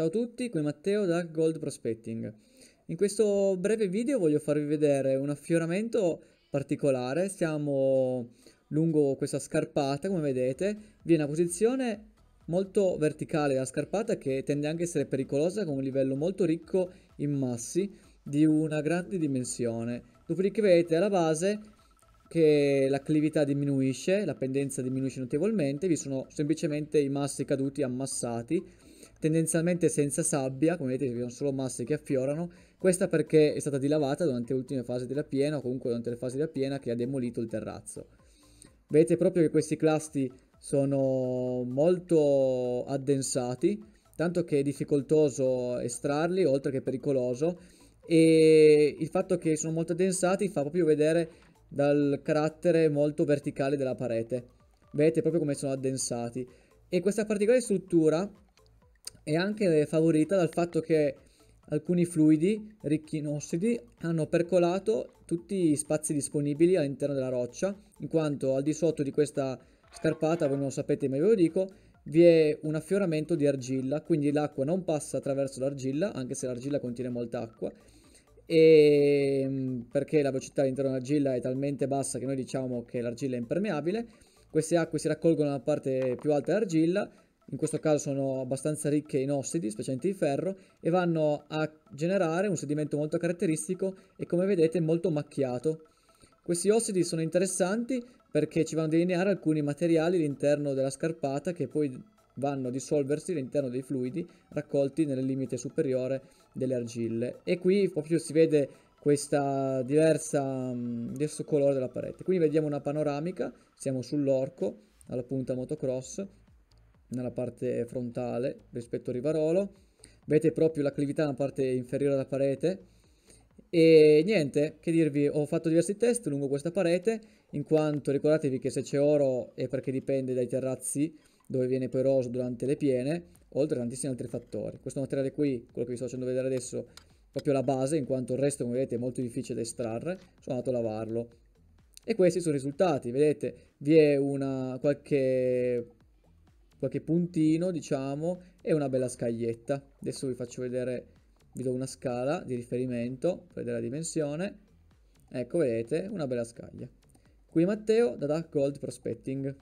Ciao a tutti, qui Matteo da Gold Prospecting. In questo breve video voglio farvi vedere un affioramento particolare. Siamo lungo questa scarpata, come vedete. Vi è una posizione molto verticale della scarpata che tende anche a essere pericolosa con un livello molto ricco in massi di una grande dimensione. Dopodiché vedete alla base che l'acclività diminuisce, la pendenza diminuisce notevolmente, vi sono semplicemente i massi caduti ammassati tendenzialmente senza sabbia, come vedete ci sono solo masse che affiorano, questa perché è stata dilavata durante le ultime fasi della piena o comunque durante le fasi della piena che ha demolito il terrazzo. Vedete proprio che questi clasti sono molto addensati, tanto che è difficoltoso estrarli, oltre che pericoloso, e il fatto che sono molto addensati fa proprio vedere dal carattere molto verticale della parete. Vedete proprio come sono addensati. E questa particolare struttura è anche favorita dal fatto che alcuni fluidi ricchi in ossidi hanno percolato tutti gli spazi disponibili all'interno della roccia, in quanto al di sotto di questa scarpata, voi non lo sapete ma ve lo dico, vi è un affioramento di argilla, quindi l'acqua non passa attraverso l'argilla, anche se l'argilla contiene molta acqua, e mm, perché la velocità all'interno dell'argilla è talmente bassa che noi diciamo che l'argilla è impermeabile, queste acque si raccolgono nella parte più alta dell'argilla, in questo caso sono abbastanza ricche in ossidi, specialmente di ferro, e vanno a generare un sedimento molto caratteristico e come vedete molto macchiato. Questi ossidi sono interessanti perché ci vanno a delineare alcuni materiali all'interno della scarpata che poi vanno a dissolversi all'interno dei fluidi raccolti nel limite superiore delle argille. E qui proprio si vede questa diversa, mm, diverso colore della parete. Quindi vediamo una panoramica, siamo sull'orco, alla punta motocross, nella parte frontale rispetto a Rivarolo, vedete proprio l'acclività nella parte inferiore della parete e niente, che dirvi, ho fatto diversi test lungo questa parete in quanto ricordatevi che se c'è oro è perché dipende dai terrazzi dove viene poi eroso durante le piene, oltre a tantissimi altri fattori. Questo materiale qui, quello che vi sto facendo vedere adesso, proprio la base, in quanto il resto, come vedete, è molto difficile da estrarre, sono andato a lavarlo. E questi sono i risultati, vedete, vi è una qualche qualche puntino, diciamo, e una bella scaglietta. Adesso vi faccio vedere, vi do una scala di riferimento per vedere la dimensione. Ecco, vedete, una bella scaglia. Qui Matteo da Dark Gold Prospecting.